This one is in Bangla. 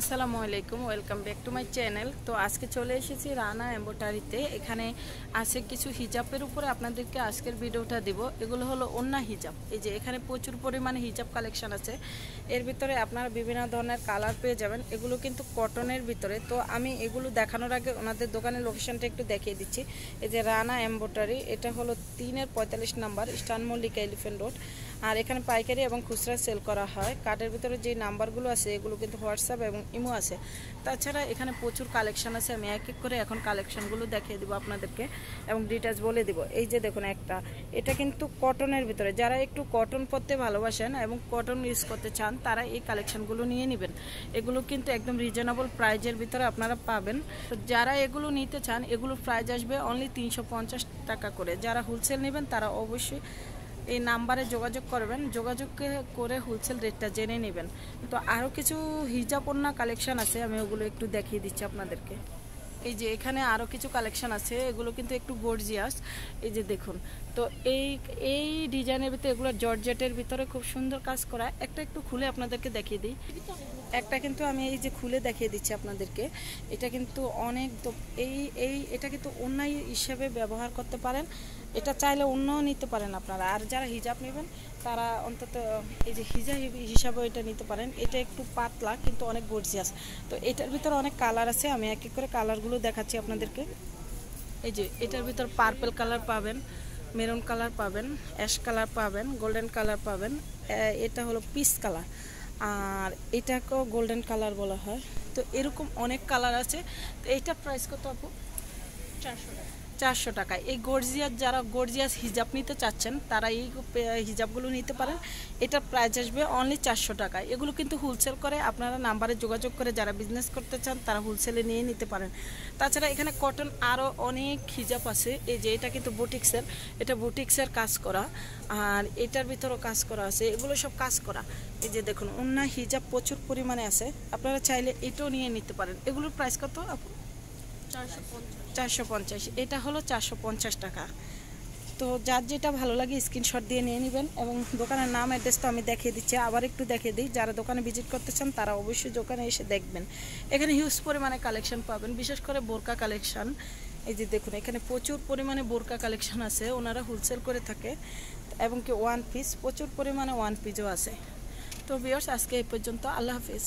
আসসালামু আলাইকুম welcome back to my channel তো আজকে চলে এসেছি রানা এম্বোটারিতে এখানে আছে কিছু হিজাবের উপরে আপনাদেরকে আজকের ভিডিওটা দিব এগুলো হলো অন্যা হিজাব এই যে এখানে প্রচুর পরিমাণে হিজাব কালেকশন আছে এর ভিতরে আপনারা বিভিন্ন ধরনের কালার পেয়ে যাবেন এগুলো কিন্তু কটনের ভিতরে তো আমি এগুলো দেখানোর আগে ওনাদের দোকানের লোকেশনটা একটু দেখিয়ে দিচ্ছি এই যে রানা এম্বোটারি এটা হলো তিনের পঁয়তাল্লিশ number eastern Mallika elephant road আর এখানে পাইকারি এবং খুচরা সেল করা হয় কার্ডের ভিতরে যে নাম্বারগুলো আছে এগুলো কিন্তু হোয়াটসঅ্যাপ এবং ইমো আছে তাছাড়া এখানে প্রচুর কালেকশান আছে আমি এক এক করে এখন কালেকশানগুলো দেখিয়ে দেবো আপনাদেরকে এবং ডিটেলস বলে দেবো এই যে দেখুন একটা এটা কিন্তু কটনের ভিতরে যারা একটু কটন পরতে ভালোবাসেন এবং কটন ইউজ করতে চান তারা এই কালেকশানগুলো নিয়ে নেবেন এগুলো কিন্তু একদম রিজনেবল প্রাইজের ভিতরে আপনারা পাবেন তো যারা এগুলো নিতে চান এগুলো প্রাইজ আসবে অনলি তিনশো টাকা করে যারা হোলসেল নেবেন তারা অবশ্যই এই নাম্বারে যোগাযোগ করবেন যোগাযোগ করে হোলসেল রেটটা জেনে নেবেন তো আরও কিছু হিজাব কালেকশান আছে আমি ওগুলো একটু দেখিয়ে দিচ্ছি আপনাদেরকে এই যে এখানে আরও কিছু কালেকশান আছে এগুলো কিন্তু একটু গর্জিয়াস এই যে দেখুন তো এই এই ডিজাইনের ভিতরে এগুলো জর্জেটের ভিতরে খুব সুন্দর কাজ করা একটা একটু খুলে আপনাদেরকে দেখিয়ে দিই একটা কিন্তু আমি এই যে খুলে দেখিয়ে দিচ্ছি আপনাদেরকে এটা কিন্তু অনেক এই এই এটা কিন্তু অন্যায় হিসেবে ব্যবহার করতে পারেন এটা চাইলে অন্যও নিতে পারেন আপনারা আর যারা হিজাব নেবেন তারা অন্তত এই যে হিজা হিসাবে এটা নিতে পারেন এটা একটু পাতলা কিন্তু অনেক গর্জিয়াস তো এটার ভিতরে অনেক কালার আছে আমি এক এক করে কালারগুলো দেখাচ্ছি আপনাদেরকে এই যে এটার ভিতর পার্পেল কালার পাবেন মেরুন কালার পাবেন অ্যাশ কালার পাবেন গোল্ডেন কালার পাবেন এটা হলো পিস কালার আর এটাকেও গোল্ডেন কালার বলা হয় তো এরকম অনেক কালার আছে তো এইটার প্রাইস কত আপু চারশো টাকা চারশো টাকা এই গর্জিয়াস যারা গর্জিয়াস হিজাব নিতে চাচ্ছেন তারা এই হিজাবগুলো নিতে পারেন এটার প্রাইস আসবে অনলি চারশো টাকা এগুলো কিন্তু হোলসেল করে আপনারা নাম্বারে যোগাযোগ করে যারা বিজনেস করতে চান তারা হোলসেলে নিয়ে নিতে পারেন তাছাড়া এখানে কটন আরও অনেক হিজাব আছে এই যে এটা কিন্তু বুটিক্সের এটা বুটিক্সের কাজ করা আর এটার ভিতরেও কাজ করা আছে এগুলো সব কাজ করা এই যে দেখুন অন্য হিজাব প্রচুর পরিমাণে আছে আপনারা চাইলে এটাও নিয়ে নিতে পারেন এগুলোর প্রাইস কত আপনার চারশো পঞ্চাশ এটা হলো চারশো পঞ্চাশ টাকা তো যার যেটা ভালো লাগে স্ক্রিনশট দিয়ে নিয়ে নেবেন এবং দোকানের নাম অ্যাড্রেস তো আমি দেখিয়ে দিচ্ছি আবার একটু দেখিয়ে দিই যারা দোকানে ভিজিট করতে চান তারা অবশ্যই দোকানে এসে দেখবেন এখানে হিউজ পরিমাণে কালেকশন পাবেন বিশেষ করে বোরকা কালেকশন এই যে দেখুন এখানে প্রচুর পরিমাণে বোরকা কালেকশন আছে ওনারা হোলসেল করে থাকে এবং কি ওয়ান পিস প্রচুর পরিমাণে ওয়ান পিসও আছে তো বিয়ার্স আজকে এই পর্যন্ত আল্লাহ হাফিজ